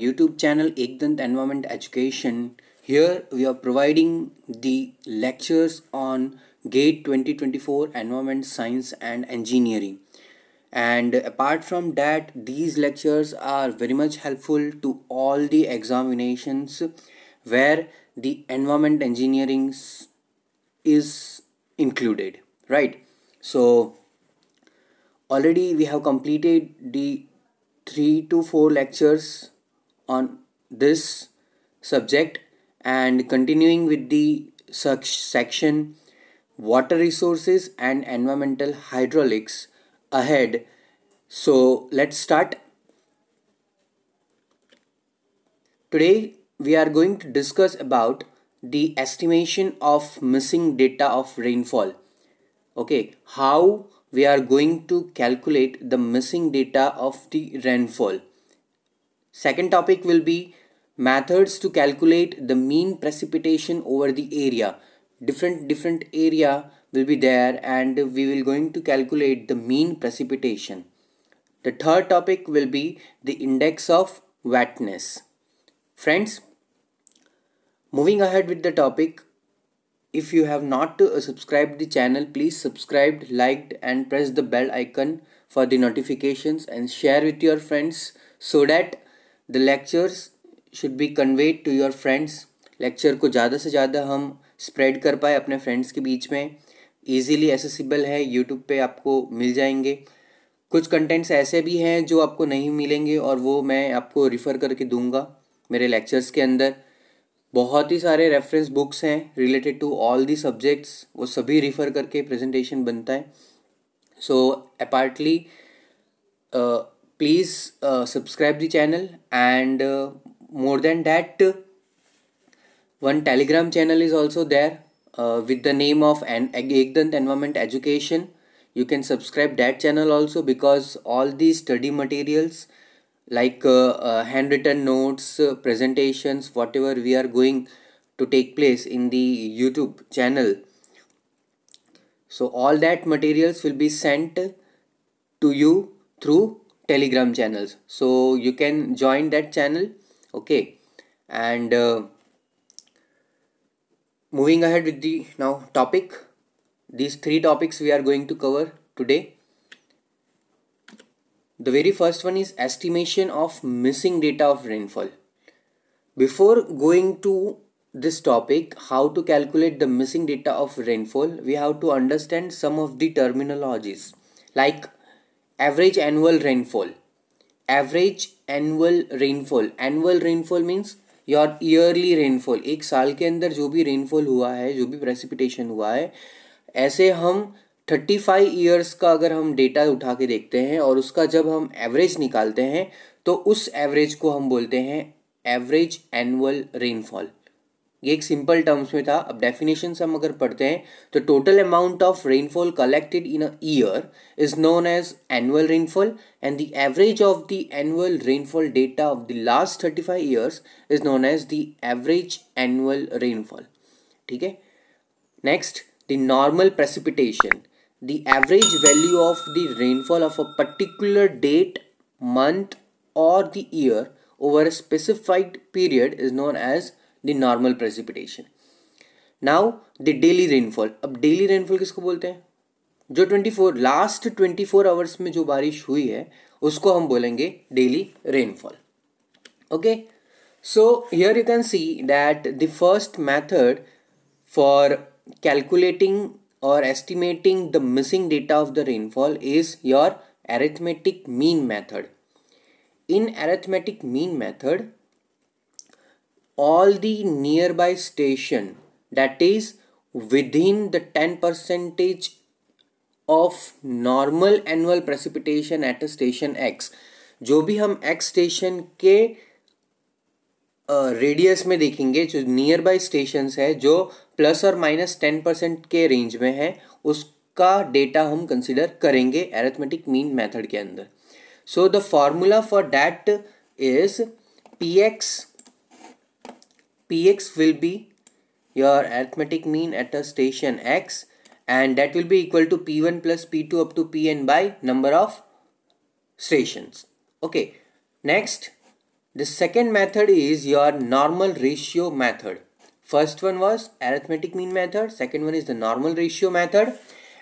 YouTube channel Ekdant Environment Education. Here we are providing the lectures on GATE 2024 Environment Science and Engineering. And apart from that, these lectures are very much helpful to all the examinations where the environment engineering is included, right? So already we have completed the three to four lectures on this subject and continuing with the such section water resources and environmental hydraulics ahead so let's start today we are going to discuss about the estimation of missing data of rainfall okay how we are going to calculate the missing data of the rainfall Second topic will be methods to calculate the mean precipitation over the area. Different different area will be there and we will going to calculate the mean precipitation. The third topic will be the index of wetness. Friends, moving ahead with the topic, if you have not uh, subscribed the channel, please subscribe, liked and press the bell icon for the notifications and share with your friends so that the lectures should be conveyed to your friends lecture को ज़्यादा से ज़्यादा हम spread कर पाए अपने friends के बीच में ईजीली एसेसिबल है यूट्यूब पे आपको मिल जाएंगे कुछ कंटेंट्स ऐसे भी हैं जो आपको नहीं मिलेंगे और वो मैं आपको रिफ़र करके दूंगा मेरे लेक्चर्स के अंदर बहुत ही सारे रेफरेंस बुक्स हैं related to all the subjects वो सभी रिफ़र करके प्रेजेंटेशन बनता है सो अपार्टली please uh, subscribe the channel and uh, more than that uh, one telegram channel is also there uh, with the name of an Ekdant environment education you can subscribe that channel also because all these study materials like uh, uh, handwritten notes presentations whatever we are going to take place in the youtube channel so all that materials will be sent to you through telegram channels so you can join that channel okay and uh, moving ahead with the now topic these three topics we are going to cover today the very first one is estimation of missing data of rainfall before going to this topic how to calculate the missing data of rainfall we have to understand some of the terminologies like average annual rainfall average annual rainfall annual rainfall means your yearly rainfall एक साल के अंदर जो भी rainfall हुआ है जो भी प्रेसिपिटेशन हुआ है ऐसे हम थर्टी फाइव ईयर्स का अगर हम डेटा उठा के देखते हैं और उसका जब हम एवरेज निकालते हैं तो उस एवरेज को हम बोलते हैं एवरेज एनुअल रेनफॉल ये एक सिंपल टर्म्स में था अब डेफिनेशन हम अगर पढ़ते हैं तो total amount of rainfall collected in a year is known as annual rainfall and the average of the annual rainfall data of the last thirty five years is known as the average annual rainfall ठीक है next the normal precipitation the average value of the rainfall of a particular date month और the year over a specified period is known the normal precipitation now the daily rainfall अब daily rainfall किसको बोलते हैं जो twenty four last twenty four hours में जो बारिश हुई है उसको हम बोलेंगे daily rainfall okay so here you can see that the first method for calculating और estimating the missing data of the rainfall is your arithmetic mean method in arithmetic mean method all the nearby station that is within the 10 percentage of normal annual precipitation at a station x जो भी हम x station के radius uh, में देखेंगे जो near by station है जो plus और माइनस टेन परसेंट के रेंज में है उसका डेटा हम कंसिडर करेंगे एरेथमेटिक मीन मेथड के अंदर so the formula for that is P X px will be your arithmetic mean at a station x and that will be equal to p1 plus p2 up to pn by number of stations okay next the second method is your normal ratio method first one was arithmetic mean method second one is the normal ratio method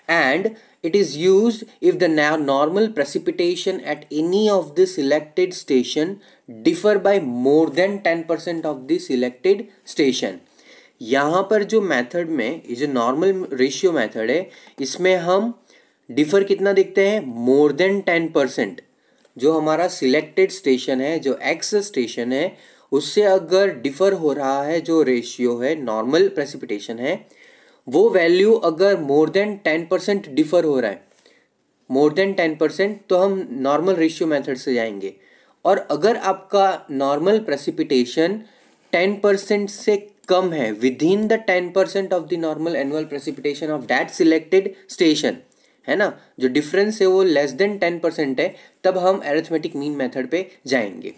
and It is used if the normal precipitation at any of the selected station differ by more than 10% of the selected station. यहाँ पर जो method में ये जो normal ratio method है इसमें हम differ कितना देखते हैं मोर देन टेन परसेंट जो हमारा सिलेक्टेड स्टेशन है जो एक्स स्टेशन है उससे अगर डिफर हो रहा है जो रेशियो है नॉर्मल प्रेसिपिटेशन है वो वैल्यू अगर more than ten percent differ हो रहा है मोर देन टेन परसेंट तो हम नॉर्मल रेशियो मेथड से जाएंगे और अगर आपका नॉर्मल प्रेसिपिटेशन टेन परसेंट से कम है within the ten percent of the normal annual precipitation of that selected station है ना जो डिफरेंस है वो लेस देन टेन परसेंट है तब हम एरिथमेटिक मीन मेथड पे जाएंगे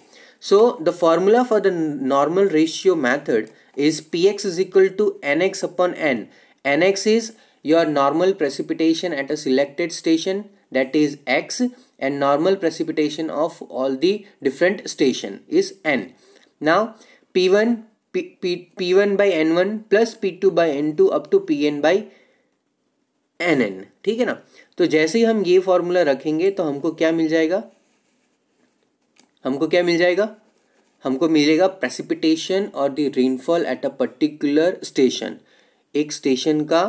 so the formula for the normal ratio method is P X is equal to N X upon N Nx is your normal precipitation at a selected station that is x and normal precipitation of all the different station is n. Now P1 P, P, P1 by N1 plus P2 by N2 up to Pn by Nn ठीक है ना तो जैसे ही हम ये formula रखेंगे तो हमको क्या मिल जाएगा हमको क्या मिल जाएगा हमको मिलेगा प्रेसिपिटेशन और the rainfall at a particular station एक स्टेशन का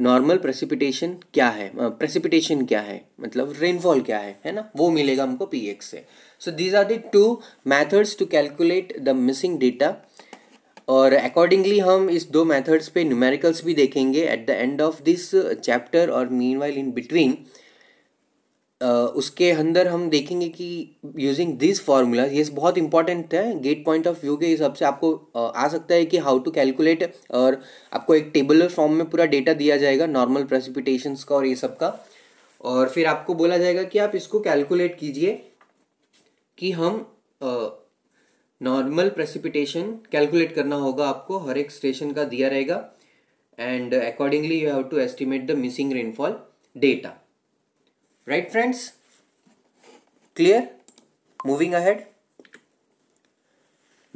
नॉर्मल प्रेसिपिटेशन क्या है प्रेसिपिटेशन क्या है मतलब रेनफॉल क्या है है ना वो मिलेगा हमको पी एक्स से so these are the two methods to calculate the missing data और अकॉर्डिंगली हम इस दो मैथड्स पे न्यूमेरिकल्स भी देखेंगे at the end of this chapter और मीन वाइल इन बिटवीन उसके अंदर हम देखेंगे कि यूजिंग दिस फार्मूला ये बहुत इंपॉर्टेंट है गेट पॉइंट ऑफ व्यू के हिसाब से आपको आ सकता है कि हाउ टू कैलकुलेट और आपको एक टेबलर फॉर्म में पूरा डेटा दिया जाएगा नॉर्मल प्रेसिपिटेशन का और ये सब का और फिर आपको बोला जाएगा कि आप इसको कैलकुलेट कीजिए कि हम नॉर्मल प्रेसिपिटेशन कैलकुलेट करना होगा आपको हर एक स्टेशन का दिया रहेगा and accordingly you have to estimate the missing rainfall data right friends clear moving ahead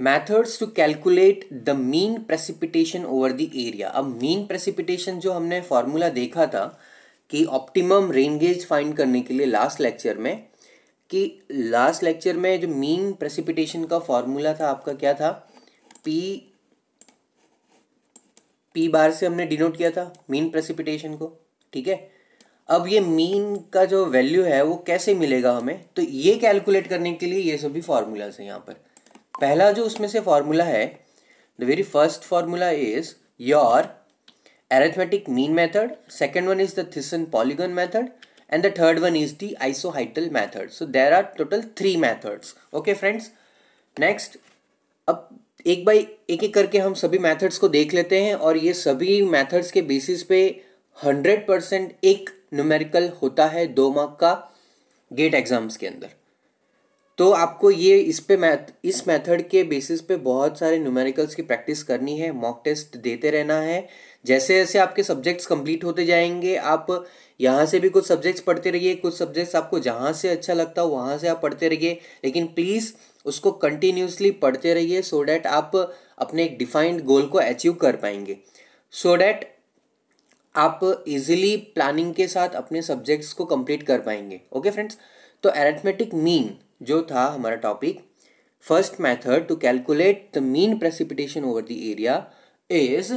methods to calculate the mean precipitation over the area अब mean precipitation जो हमने फॉर्मूला देखा था कि ऑप्टिमम रेन फाइंड करने के लिए लास्ट लेक्चर में कि लास्ट लेक्चर में जो मीन प्रेसिपिटेशन का फॉर्मूला था आपका क्या था पी पी बार से हमने डिनोट किया था मीन प्रेसिपिटेशन को ठीक है अब ये मीन का जो वैल्यू है वो कैसे मिलेगा हमें तो ये कैलकुलेट करने के लिए ये सभी फार्मूलाज हैं यहाँ पर पहला जो उसमें से फार्मूला है the very first formula is your arithmetic mean method second one is the Thiessen polygon method and the third one is the isohyetal method so there are total three methods okay friends next अब एक by एक एक करके हम सभी methods को देख लेते हैं और ये सभी मैथड्स के बेसिस पे हंड्रेड परसेंट एक न्यूमेरिकल होता है दो मार्क का गेट एग्ज़ाम्स के अंदर तो आपको ये इस पे मैथ इस मेथड के बेसिस पे बहुत सारे न्यूमेरिकल्स की प्रैक्टिस करनी है मॉक टेस्ट देते रहना है जैसे जैसे आपके सब्जेक्ट्स कंप्लीट होते जाएंगे आप यहाँ से भी कुछ सब्जेक्ट्स पढ़ते रहिए कुछ सब्जेक्ट्स आपको जहाँ से अच्छा लगता हो वहाँ से आप पढ़ते रहिए लेकिन प्लीज़ उसको कंटिन्यूसली पढ़ते रहिए सो डैट आप अपने एक डिफाइंड गोल को अचीव कर पाएंगे सो so डैट आप इजीली प्लानिंग के साथ अपने सब्जेक्ट्स को कंप्लीट कर पाएंगे ओके फ्रेंड्स तो एरेथमेटिक मीन जो था हमारा topic first method to calculate the mean precipitation over the area is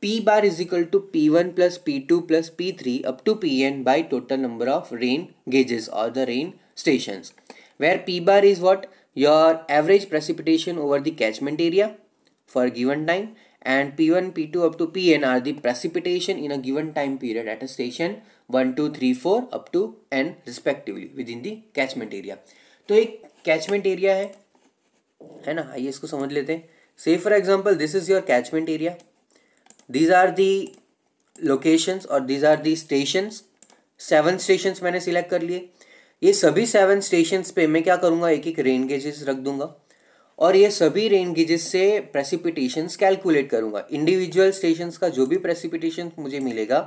P bar is equal to P one plus P two plus P three up to P N by total number of rain gauges और the rain station where P bar is what your average precipitation over the catchment area for given time and P1, P2 up to Pn are the precipitation in a given time period at a station 1, 2, 3, 4 up to n respectively within the catchment area. तो एक catchment area है है ना आइए इसको समझ लेते हैं say for example this is your catchment area these are the locations or these are the stations seven stations मैंने select कर लिए ये सभी सेवन स्टेशन पे मैं क्या करूँगा एक एक रेन गेजेस रख दूंगा और ये सभी रेन गेजेस से प्रेसिपिटेशंस कैलकुलेट करूंगा इंडिविजुअल स्टेशंस का जो भी प्रेसिपिटेशन मुझे मिलेगा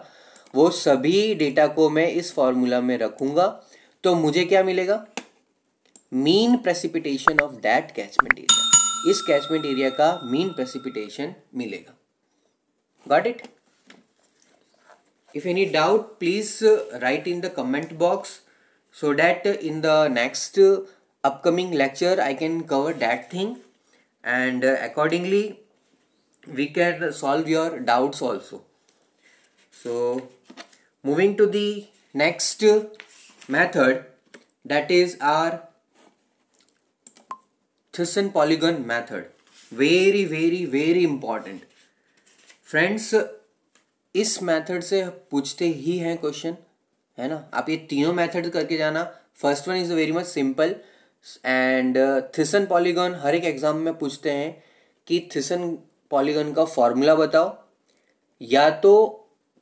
वो सभी डेटा को मैं इस फॉर्मूला में रखूंगा तो मुझे क्या मिलेगा mean precipitation of that catchment area इस कैचमेंट एरिया का मीन प्रेसिपिटेशन मिलेगा got it if any doubt please write in the comment box so that in the next upcoming lecture I can cover that thing and uh, accordingly we can solve your doubts also. So moving to the next method that is our Thyssen polygon method. Very very very important. Friends इस method से पूछते ही हैं question है ना आप ये तीनों method करके जाना first one is very much simple and Thiessen polygon हर एक एग्ज़ाम में पूछते हैं कि थिसन पॉलीगन का फॉर्मूला बताओ या तो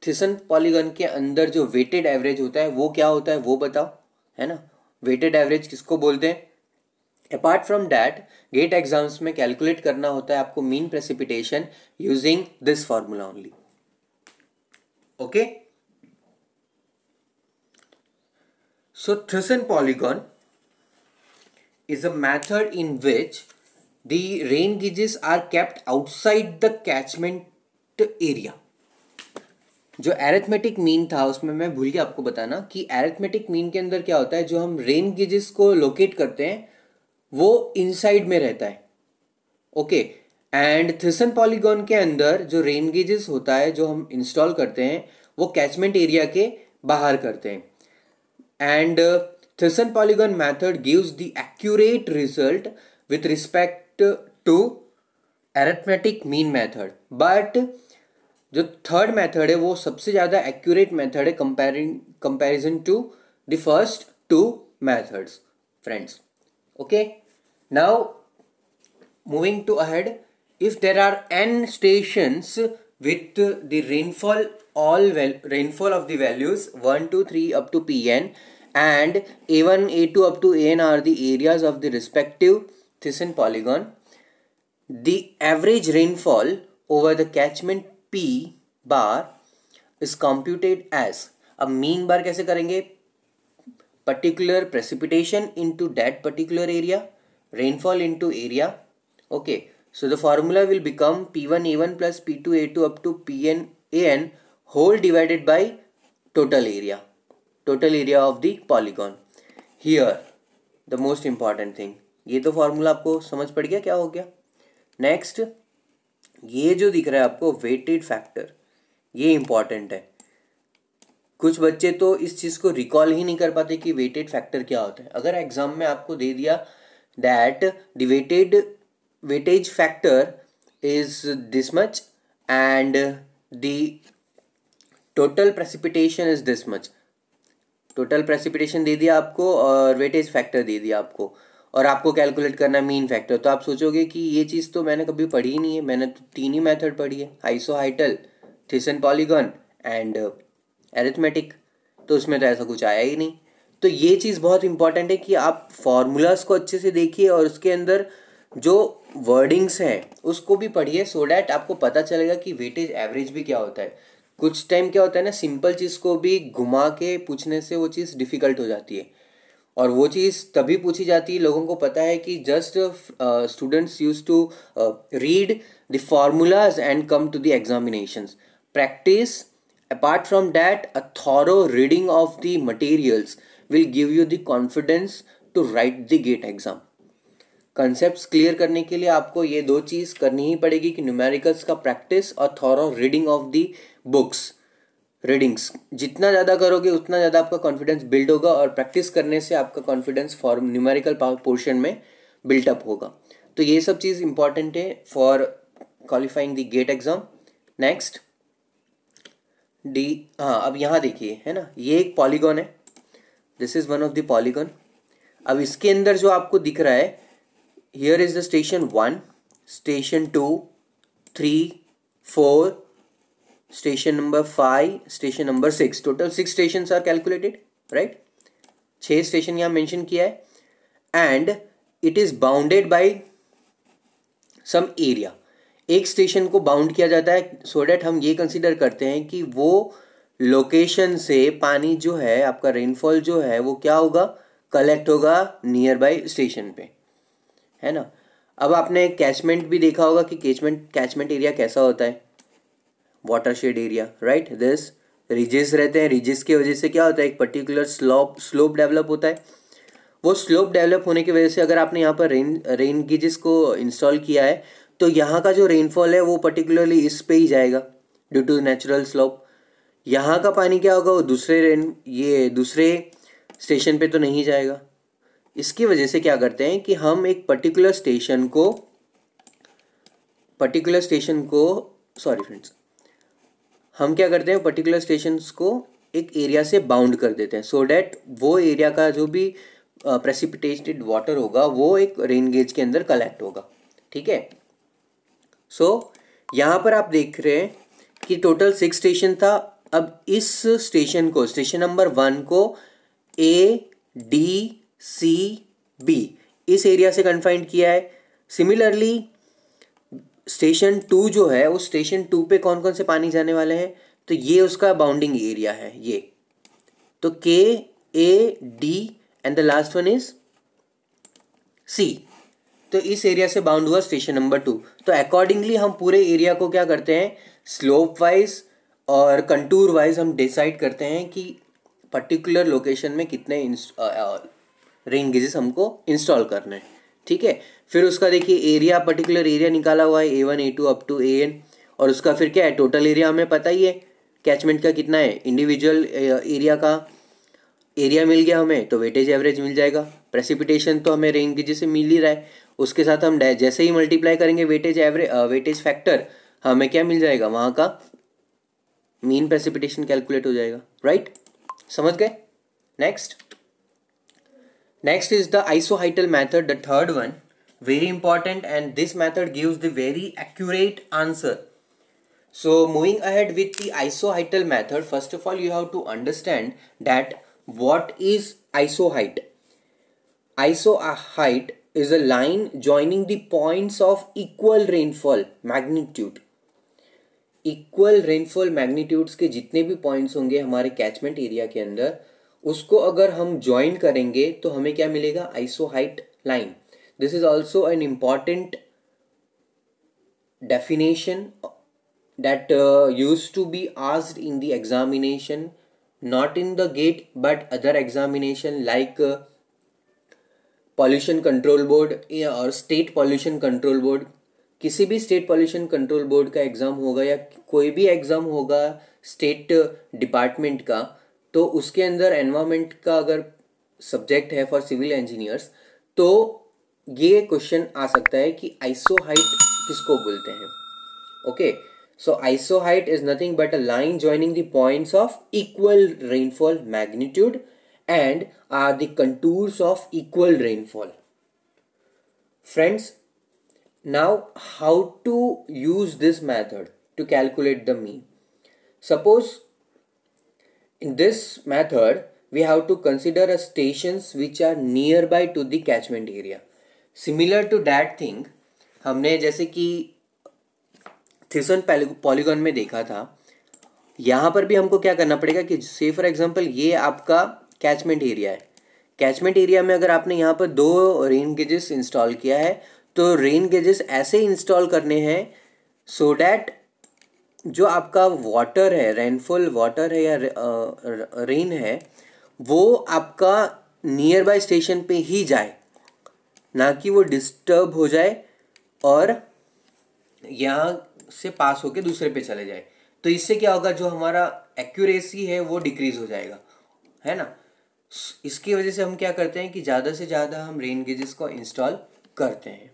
थिसन पॉलीगन के अंदर जो वेटेड एवरेज होता है वो क्या होता है वो बताओ है ना वेटेड एवरेज किसको बोलते हैं apart from that GATE exams में कैलकुलेट करना होता है आपको mean precipitation using this formula only okay so Thiessen polygon is a method in which the rain gauges are kept outside the catchment area जो arithmetic mean था उसमें मैं भूल गया आपको बताना कि एरेथमेटिक मीन के अंदर क्या होता है जो हम रेन गेजेस को लोकेट करते हैं वो इनसाइड में रहता है ओके एंड थिसन पॉलीगॉन के अंदर जो रेन गेजेस होता है जो हम इंस्टॉल करते हैं वो कैचमेंट एरिया के बाहर करते हैं and uh, Thyssen polygon method gives the accurate result with respect to arithmetic mean method. But जो third method है वो सबसे ज़्यादा accurate method है comparing comparison to the first two methods, friends. Okay. Now moving to ahead if there are n stations with the rainfall all well, rainfall of the values one two three up to p n. and a1 a2 up to an are the areas of the respective thyssen polygon the average rainfall over the catchment p bar is computed as a mean bar kaise karenge particular precipitation into that particular area rainfall into area okay so the formula will become p1 a1 plus p2 a2 up to pn an whole divided by total area total area of the polygon here the most important thing ये तो formula आपको समझ पड़ गया क्या हो गया next ये जो दिख रहा है आपको वेटेड फैक्टर ये इंपॉर्टेंट है कुछ बच्चे तो इस चीज़ को रिकॉल ही नहीं कर पाते कि वेटेड फैक्टर क्या होता है अगर एग्जाम में आपको दे दिया that the weighted weightage factor is this much and the total precipitation is this much total precipitation दे दिया आपको और वेटेज फैक्टर दे दिया आपको और आपको कैलकुलेट करना मीन फैक्टर तो आप सोचोगे कि ये चीज़ तो मैंने कभी पढ़ी ही नहीं है मैंने तो तीन ही मेथड पढ़ी है हाइसो हाइटल थिसन पॉलीगॉन एंड एरिथमेटिक तो उसमें तो ऐसा कुछ आया ही नहीं तो ये चीज़ बहुत इंपॉर्टेंट है कि आप फॉर्मूलाज को अच्छे से देखिए और उसके अंदर जो वर्डिंग्स हैं उसको भी पढ़िए सो डैट आपको पता चलेगा कि वेटेज एवरेज भी क्या होता है कुछ टाइम क्या होता है ना सिंपल चीज़ को भी घुमा के पूछने से वो चीज़ डिफ़िकल्ट हो जाती है और वो चीज़ तभी पूछी जाती है लोगों को पता है कि just students use to read the formulas and come to the examinations practice apart from that a thorough reading of the materials will give you the confidence to write the GATE exam concept clear करने के लिए आपको ये दो चीज़ करनी ही पड़ेगी कि numericals का प्रैक्टिस और thorough reading of the books readings जितना ज़्यादा करोगे उतना ज़्यादा आपका कॉन्फिडेंस बिल्ड होगा और प्रैक्टिस करने से आपका कॉन्फिडेंस फॉर न्यूमेरिकल पोर्शन में बिल्टअप होगा तो ये सब चीज़ इंपॉर्टेंट है for qualifying the GATE exam next डी हाँ अब यहाँ देखिए है ना ये एक पॉलीगॉन है this is one of the polygon अब इसके अंदर जो आपको दिख रहा है here is the station 1 station 2 3 4 station number 5 station number 6 total 6 stations are calculated right 6 station yahan mention kiya hai and it is bounded by some area एक station को बाउंड किया जाता है सो so डैट हम ये कंसिडर करते हैं कि वो लोकेशन से पानी जो है आपका रेनफॉल जो है वो क्या होगा कलेक्ट होगा नियर बाय स्टेशन पे है ना अब आपने कैचमेंट भी देखा होगा कि कैचमेंट कैचमेंट एरिया कैसा होता है watershed area right this ridges रहते हैं रिजेस की वजह से क्या होता है एक पर्टिकुलर स्लोप स्लोप डेवलप होता है वो स्लोप डेवलप होने की वजह से अगर आपने यहाँ पर रेन रेन गिजिस को इंस्टॉल किया है तो यहाँ का जो रेनफॉल है वो पर्टिकुलरली इस पे ही जाएगा ड्यू टू नेचुरल स्लोप यहाँ का पानी क्या होगा वो दूसरे रेन ये दूसरे स्टेशन पे तो नहीं जाएगा इसकी वजह से क्या करते हैं कि हम एक पर्टिकुलर स्टेशन को पर्टिकुलर स्टेशन को सॉरी फ्रेंड्स हम क्या करते हैं पर्टिकुलर स्टेशन को एक एरिया से बाउंड कर देते हैं सो so डैट वो एरिया का जो भी प्रेसिपिटेटेड uh, वाटर होगा वो एक रेन गेज के अंदर कलेक्ट होगा ठीक है सो so, यहाँ पर आप देख रहे हैं कि टोटल सिक्स स्टेशन था अब इस स्टेशन को स्टेशन नंबर वन को ए डी सी बी इस एरिया से कन्फाइंड किया है सिमिलरली स्टेशन टू जो है उस स्टेशन टू पे कौन कौन से पानी जाने वाले हैं तो ये उसका बाउंडिंग एरिया है ये तो के A D and the last one is C तो इस एरिया से बाउंड हुआ स्टेशन नंबर टू तो अकॉर्डिंगली हम पूरे एरिया को क्या करते हैं स्लोप वाइज और कंटूर वाइज हम डिसाइड करते हैं कि पर्टिकुलर लोकेशन में कितने रेन गेजेस हमको इंस्टॉल करना है ठीक है फिर उसका देखिए एरिया पर्टिकुलर एरिया निकाला हुआ है A one A two up to A N और उसका फिर क्या है टोटल एरिया हमें पता ही है कैचमेंट का कितना है इंडिविजुअल एरिया का एरिया मिल गया हमें तो वेटेज एवरेज मिल जाएगा प्रेसिपिटेशन तो हमें रेन गेजेस से मिल ही रहा है उसके साथ हम जैसे ही मल्टीप्लाई करेंगे वेटेज एवरेज वेटेज फैक्टर हमें क्या मिल जाएगा वहाँ का मीन प्रेसिपिटेशन कैलकुलेट हो जाएगा राइट समझ गए next Next is the isohytal method, the third one. Very important and this method gives the very accurate answer. So moving ahead with the isohytal method, first of all you have to understand that what is isohyte. Isohyte is a line joining the points of equal rainfall magnitude. Equal rainfall magnitudes के जितने भी points होंगे हमारे catchment area के अंदर उसको अगर हम ज्वाइन करेंगे तो हमें क्या मिलेगा isohyet line this is also an important definition that used to be asked in the examination not in the GATE but other examination like pollution control board और स्टेट पॉल्यूशन कंट्रोल बोर्ड किसी भी state pollution control board का exam होगा या कोई भी exam होगा state department uh, का तो उसके अंदर एनवायरमेंट का अगर सब्जेक्ट है फॉर सिविल इंजीनियर्स तो ये क्वेश्चन आ सकता है कि आइसो हाइट किसको बोलते हैं okay so isohyet is nothing but a line joining the points of equal rainfall magnitude and are the contours of equal rainfall friends now how to use this method to calculate the mean suppose in this method we have to consider a stations which are nearby to the catchment area similar to that thing हमने जैसे कि थिसन polygon में देखा था यहाँ पर भी हमको क्या करना पड़ेगा कि से फॉर एग्जाम्पल ये आपका कैचमेंट एरिया है कैचमेंट एरिया में अगर आपने यहाँ पर दो रेन गेजेस इंस्टॉल किया है तो रेन गेजेस ऐसे इंस्टॉल करने हैं सो डैट जो आपका वाटर है रेनफॉल वाटर है या रेन है वो आपका नियर बाय स्टेशन पे ही जाए ना कि वो डिस्टर्ब हो जाए और यहाँ से पास होके दूसरे पे चले जाए तो इससे क्या होगा जो हमारा एक्यूरेसी है वो डिक्रीज हो जाएगा है ना इसकी वजह से हम क्या करते हैं कि ज़्यादा से ज़्यादा हम रेन गेजेस को इंस्टॉल करते हैं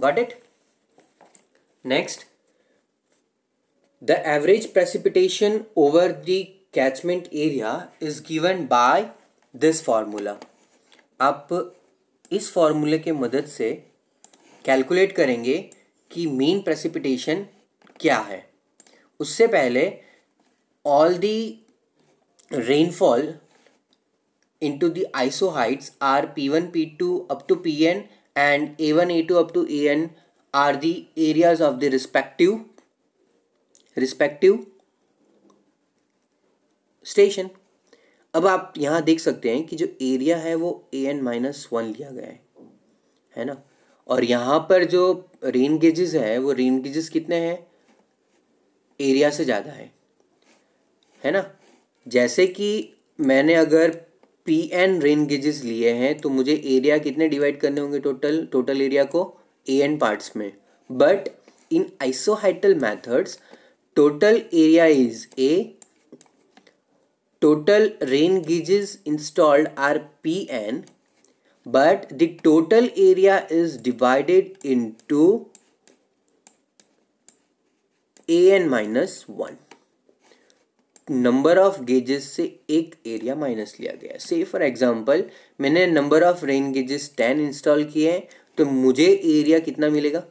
got it next The average precipitation over the catchment area is given by this formula. आप इस फॉर्मूले के मदद से कैलकुलेट करेंगे कि मीन प्रेसिपिटेशन क्या है उससे पहले all the rainfall into the iso heights are p1 p2 up to pn and a1 a2 up to an are the areas of the respective respective station अब आप यहाँ देख सकते हैं कि जो एरिया है वो ए एन माइनस वन लिया गया है है ना और यहाँ पर जो रेन गेजेस है वो रेन गेजेस कितने हैं एरिया से ज़्यादा है है ना जैसे कि मैंने अगर पी एन रेन गेजेस लिए हैं तो मुझे एरिया कितने डिवाइड करने होंगे टोटल टोटल एरिया को ए एन पार्ट्स में but in isohyetal methods total area A total rain gauges installed are P N but the total area is divided into A N minus one number of gauges से एक area minus लिया गया से for example मैंने number of rain gauges ten install किए हैं तो मुझे एरिया कितना मिलेगा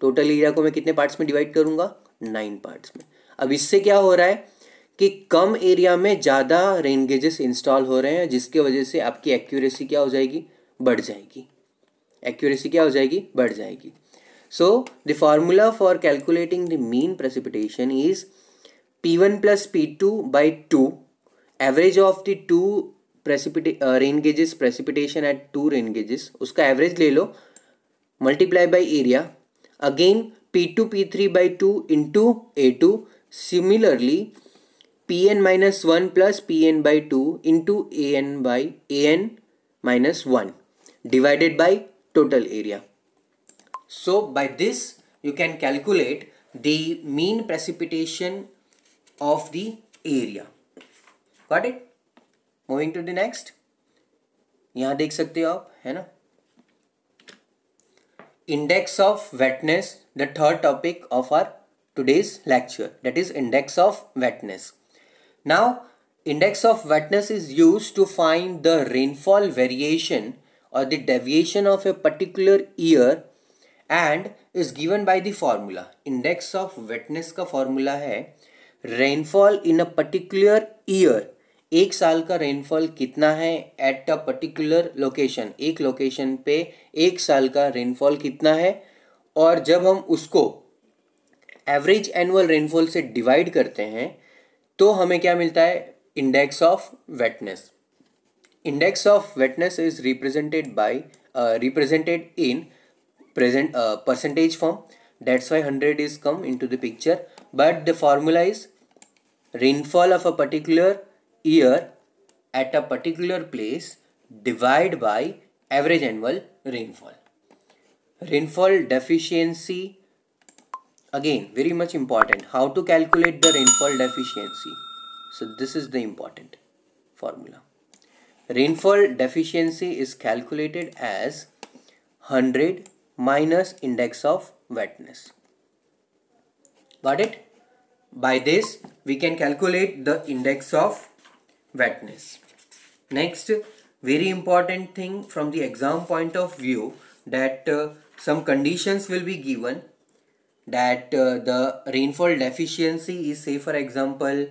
टोटल एरिया को मैं कितने पार्ट्स में डिवाइड करूंगा नाइन पार्ट में अब इससे क्या हो रहा है कि कम एरिया में ज़्यादा रेन गेजेस इंस्टॉल हो रहे हैं जिसके वजह से आपकी एक्यूरेसी क्या हो जाएगी बढ़ जाएगी एक्यूरेसी क्या हो जाएगी बढ़ जाएगी so the formula for calculating the mean precipitation is P one plus P two by two average of the two precipitate rain gauges precipitation at two rain gauges उसका एवरेज ले लो multiply by area again P2 P3 by 2 into A2. Similarly, Pn minus 1 plus Pn by 2 into An by An minus 1 divided by total area. So by this you can calculate the mean precipitation of the area. Got it? Moving to the next. यहाँ देख सकते हो आप है ना index of wetness, the third topic of our today's lecture that is index of wetness. Now index of wetness is used to find the rainfall variation or the deviation of a particular year and is given by the formula index of wetness का formula है rainfall in a particular year एक साल का rainfall कितना है at a particular location एक location पे एक साल का रेनफॉल कितना है और जब हम उसको एवरेज एनुअल रेनफॉल से डिवाइड करते हैं तो हमें क्या मिलता है index of wetness index of wetness is represented by represented in present percentage form that's why hundred is come into the picture but the formula rainfall of a particular year at a particular place divided by average annual rainfall. Rainfall deficiency again very much important how to calculate the rainfall deficiency. So this is the important formula. Rainfall deficiency is calculated as 100 minus index of wetness. Got it? By this we can calculate the index of wetness. Next, very important thing from the exam point of view that uh, some conditions will be given that uh, the rainfall deficiency is say for example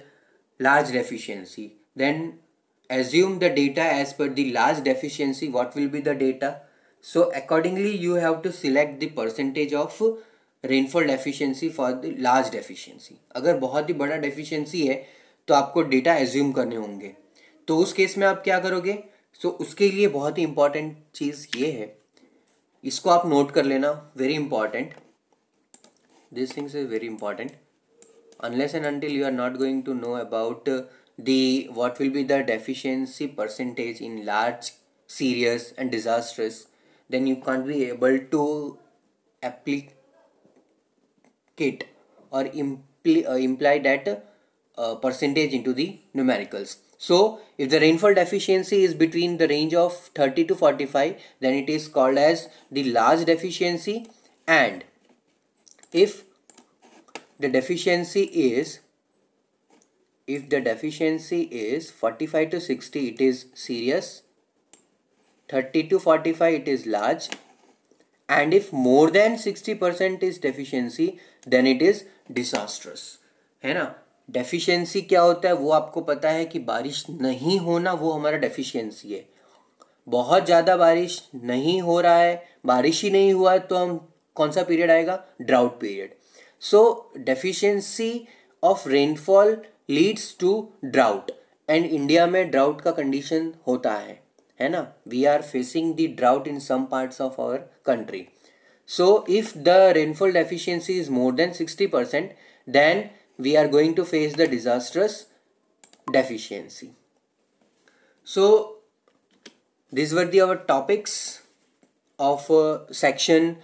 large deficiency then assume the data as per the large deficiency what will be the data so accordingly you have to select the percentage of rainfall deficiency for the large deficiency agar bahut hi bada deficiency hai तो आपको data assume करने होंगे तो उस case में आप क्या करोगे सो उसके लिए बहुत ही इंपॉर्टेंट चीज़ ये है इसको आप नोट कर लेना very important this things is very important unless and until you are not going to know about the what will be the deficiency percentage in large serious and disasters then you can't be able to applicate और imply that Uh, percentage into the numericals. So if the rainfall deficiency is between the range of 30 to 45 then it is called as the large deficiency and if the deficiency is if the deficiency is 45 to 60 it is serious 30 to 45 it is large and if more than 60% is deficiency then it is disastrous है ना deficiency क्या होता है वो आपको पता है कि बारिश नहीं होना वो हमारा डेफिशिएंसी है बहुत ज़्यादा बारिश नहीं हो रहा है बारिश ही नहीं हुआ है तो हम कौन सा पीरियड आएगा drought period so deficiency of rainfall leads to drought and India में ड्राउट का कंडीशन होता है है ना we are facing the drought in some parts of our country so if the rainfall deficiency is more than sixty percent then we are going to face the disastrous deficiency. So these were the our topics of uh, section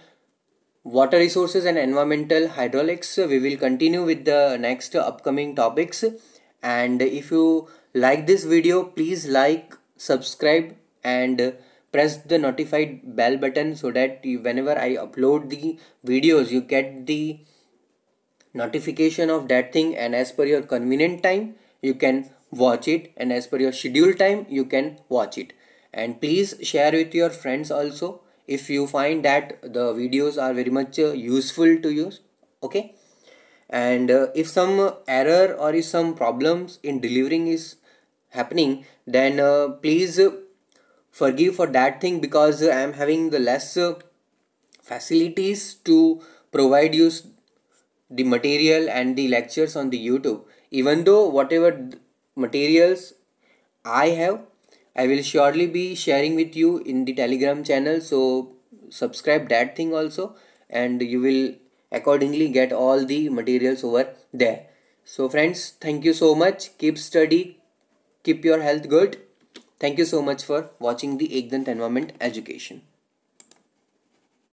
water resources and environmental hydraulics. We will continue with the next upcoming topics and if you like this video please like subscribe and press the notified bell button so that you, whenever I upload the videos you get the notification of that thing and as per your convenient time you can watch it and as per your schedule time you can watch it and please share with your friends also if you find that the videos are very much uh, useful to you okay and uh, if some error or if some problems in delivering is happening then uh, please forgive for that thing because i am having the less uh, facilities to provide you the material and the lectures on the youtube even though whatever materials i have i will surely be sharing with you in the telegram channel so subscribe that thing also and you will accordingly get all the materials over there so friends thank you so much keep study keep your health good thank you so much for watching the ekdant environment education